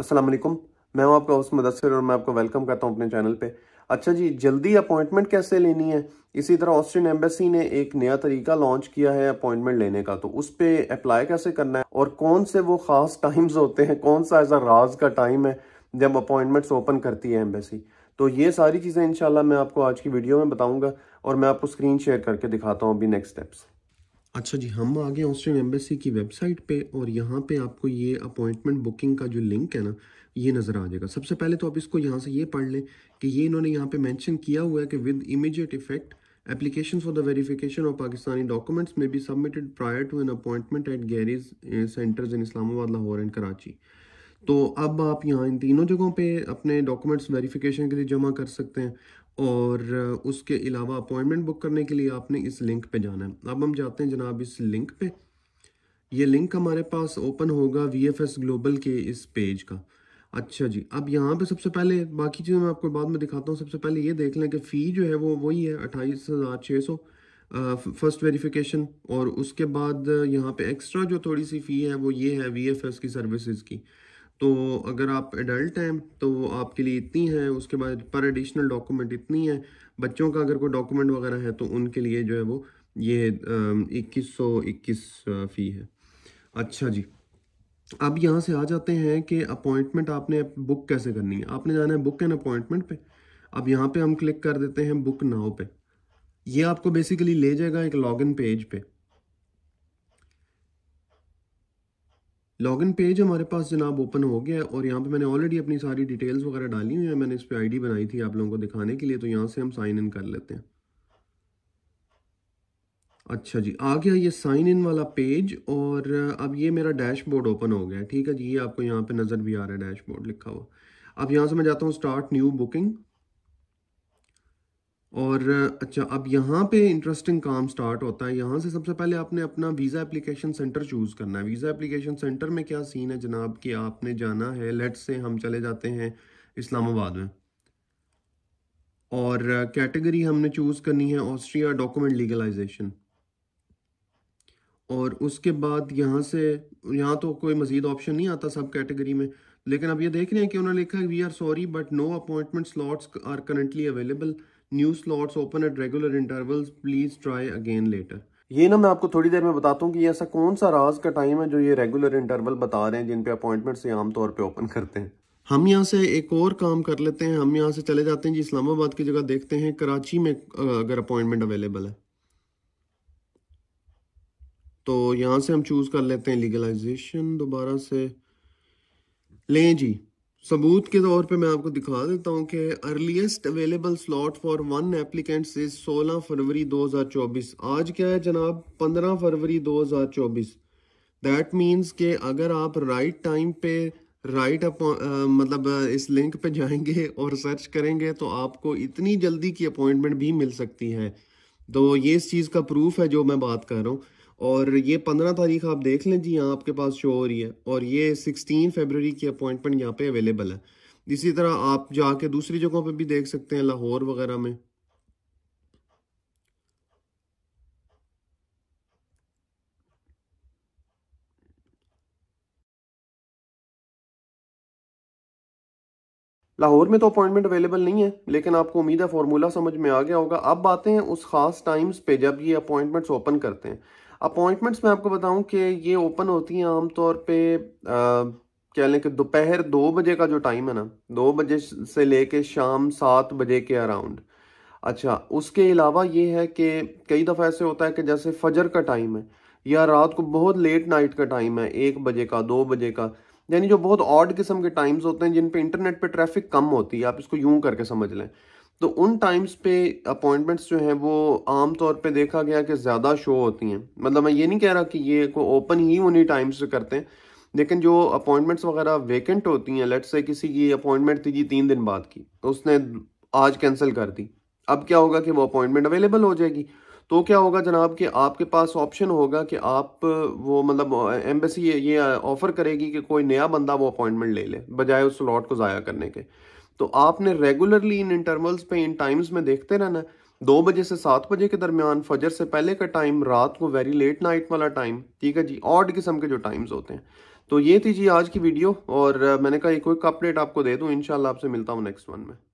अस्सलाम वालेकुम मैं हूं आपका उस मुदसर और मैं आपको वेलकम करता हूं अपने चैनल पे अच्छा जी जल्दी अपॉइंटमेंट कैसे लेनी है इसी तरह ऑस्ट्रियन एम्बेसी ने एक नया तरीका लॉन्च किया है अपॉइंटमेंट लेने का तो उस पर अप्लाई कैसे करना है और कौन से वो खास टाइम्स होते हैं कौन सा ऐसा राज का टाइम है जब अपॉइंटमेंट्स ओपन करती है एम्बेसी तो ये सारी चीज़ें इंशाल्लाह मैं आपको आज की वीडियो में बताऊंगा और मैं आपको स्क्रीन शेयर करके दिखाता हूँ अभी नेक्स्ट स्टेप्स अच्छा जी हम आ गए ऑस्ट्रियन एम्बेसी की वेबसाइट पे और यहाँ पे आपको ये अपॉइंटमेंट बुकिंग का जो लिंक है ना ये नज़र आ जाएगा सबसे पहले तो आप इसको यहाँ से ये पढ़ लें कि ये इन्होंने यहाँ पे मेंशन किया हुआ है कि with immediate effect application for the verification of Pakistani documents में be submitted prior to an appointment at Gerry's centres in Islamabad Lahore and Karachi तो अब आप यहाँ इन तीनों जगहों पे अपने डॉक्यूमेंट्स वेरिफिकेशन के लिए जमा कर सकते हैं और उसके अलावा अपॉइंटमेंट बुक करने के लिए आपने इस लिंक पे जाना है अब हम जाते हैं जनाब इस लिंक पे ये लिंक हमारे पास ओपन होगा वी एफ एस ग्लोबल के इस पेज का अच्छा जी अब यहाँ पे सबसे पहले बाकी चीज़ें मैं आपको बाद में दिखाता हूँ सबसे पहले ये देख लें कि फ़ी जो है वो वही है अट्ठाईस हज़ार छः सौ फर्स्ट वेरिफिकेशन और उसके बाद यहाँ पे एक्स्ट्रा जो थोड़ी सी फ़ी है वो ये है वी एफ एस की सर्विसेज की तो अगर आप एडल्ट हैं तो आपके लिए इतनी है उसके बाद पर एडिशनल डॉक्यूमेंट इतनी है बच्चों का अगर कोई डॉक्यूमेंट वगैरह है तो उनके लिए जो है वो ये इक्कीस सौ इक्कीस फ़ी है अच्छा जी अब यहाँ से आ जाते हैं कि अपॉइंटमेंट आपने बुक कैसे करनी है आपने जाना है बुक एंड अपॉइंटमेंट पे अब यहाँ पे हम क्लिक कर देते हैं बुक नाव पे ये आपको बेसिकली ले जाएगा एक लॉगिन पेज पे लॉगिन पेज हमारे पास जनाब ओपन हो गया है और यहाँ पे मैंने ऑलरेडी अपनी सारी डिटेल्स वगैरह डाली हुई है मैंने इस पर आईडी बनाई थी आप लोगों को दिखाने के लिए तो यहाँ से हम साइन इन कर लेते हैं अच्छा जी आ गया ये साइन इन वाला पेज और अब ये मेरा डैशबोर्ड ओपन हो गया ठीक है जी ये आपको यहाँ पे नज़र भी आ रहा है डैशबोर्ड लिखा हुआ अब यहाँ से मैं जाता हूँ स्टार्ट न्यू बुकिंग और अच्छा अब यहाँ पे इंटरेस्टिंग काम स्टार्ट होता है यहाँ से सबसे पहले आपने अपना वीज़ा एप्लीकेशन सेंटर चूज़ करना है वीज़ा एप्लीकेशन सेंटर में क्या सीन है जनाब कि आपने जाना है लेट से हम चले जाते हैं इस्लामाबाद में और कैटेगरी हमने चूज़ करनी है ऑस्ट्रिया डॉक्यूमेंट लीगलाइजेशन और उसके बाद यहाँ से यहाँ तो कोई मज़ीद ऑप्शन नहीं आता सब कैटेगरी में लेकिन अब ये देख रहे हैं कि उन्होंने लिखा है we are sorry but no appointment slots are currently available new slots open at regular intervals please try again later ये ना मैं आपको थोड़ी देर में बताता हूँ कि ऐसा कौन सा राज का टाइम है जो ये रेगुलर इंटरवल बता रहे हैं जिन पे अपॉइंटमेंट्स ये आमतौर पे ओपन करते हैं हम यहाँ से एक और काम कर लेते हैं हम यहाँ से चले जाते हैं जी इस्लामाबाद की जगह देखते हैं कराची में अगर अपॉइंटमेंट अवेलेबल है तो यहाँ से हम चूज़ कर लेते हैं लीगलाइजेशन दोबारा से लें जी सबूत के तौर पे मैं आपको दिखा देता हूँ कि earliest available slot for one applicants is 16 फरवरी 2024 आज क्या है जनाब 15 फरवरी 2024 दैट मींस के अगर आप राइट टाइम पे राइट right uh, मतलब इस लिंक पे जाएंगे और सर्च करेंगे तो आपको इतनी जल्दी की अपॉइंटमेंट भी मिल सकती है तो ये इस चीज़ का प्रूफ है जो मैं बात कर रहा हूँ और ये पंद्रह तारीख आप देख लें जी यहाँ आपके पास शो हो रही है और ये सिक्सटीन फेबररी की अपॉइंटमेंट यहाँ पे अवेलेबल है इसी तरह आप जाके दूसरी जगहों पे भी देख सकते हैं लाहौर वगैरह में लाहौर में तो अपॉइंटमेंट अवेलेबल नहीं है लेकिन आपको उम्मीद है फॉर्मूला समझ में आ गया होगा अब आते हैं उस खास टाइम्स पे जब ये अपॉइंटमेंट्स ओपन करते हैं अपॉइंटमेंट्स मैं आपको बताऊं कि ये ओपन होती हैं आमतौर पे कह लें कि दोपहर दो बजे का जो टाइम है ना दो बजे से लेके शाम सात बजे के अराउंड अच्छा उसके अलावा ये है कि कई दफ़ा ऐसे होता है कि जैसे फजर का टाइम है या रात को बहुत लेट नाइट का टाइम है एक बजे का दो बजे का यानी जो बहुत ऑड किस्म के टाइम्स होते हैं जिन पे इंटरनेट पे ट्रैफिक कम होती है आप इसको यूं करके समझ लें तो उन टाइम्स पे अपॉइंटमेंट्स जो हैं वो आम तौर पे देखा गया कि ज़्यादा शो होती हैं मतलब मैं ये नहीं कह रहा कि ये को ओपन ही उन्हीं टाइम्स से करते हैं लेकिन जो अपॉइंटमेंट्स वगैरह वेकेंट होती हैं लेट्स से किसी की अपॉइंटमेंट थी जी तीन दिन बाद की तो उसने आज कैंसिल कर दी अब क्या होगा कि वो अपॉइंटमेंट अवेलेबल हो जाएगी तो क्या होगा जनाब कि आपके पास ऑप्शन होगा कि आप वो मतलब एम्बेसी ये ऑफ़र करेगी कि कोई नया बंदा वो अपॉइंटमेंट ले ले बजाय उस लॉट को ज़ाया करने के तो आपने रेगुलरली इन इंटरवल्स पे इन टाइम्स में देखते रहना दो बजे से सात बजे के दरमियान फजर से पहले का टाइम रात को वेरी लेट नाइट वाला टाइम ठीक है जी ऑड किस्म के जो टाइम्स होते हैं तो ये थी जी आज की वीडियो और मैंने कहा एक क्विक अपडेट आपको दे दूँ इन आपसे मिलता हूँ नेक्स्ट वन में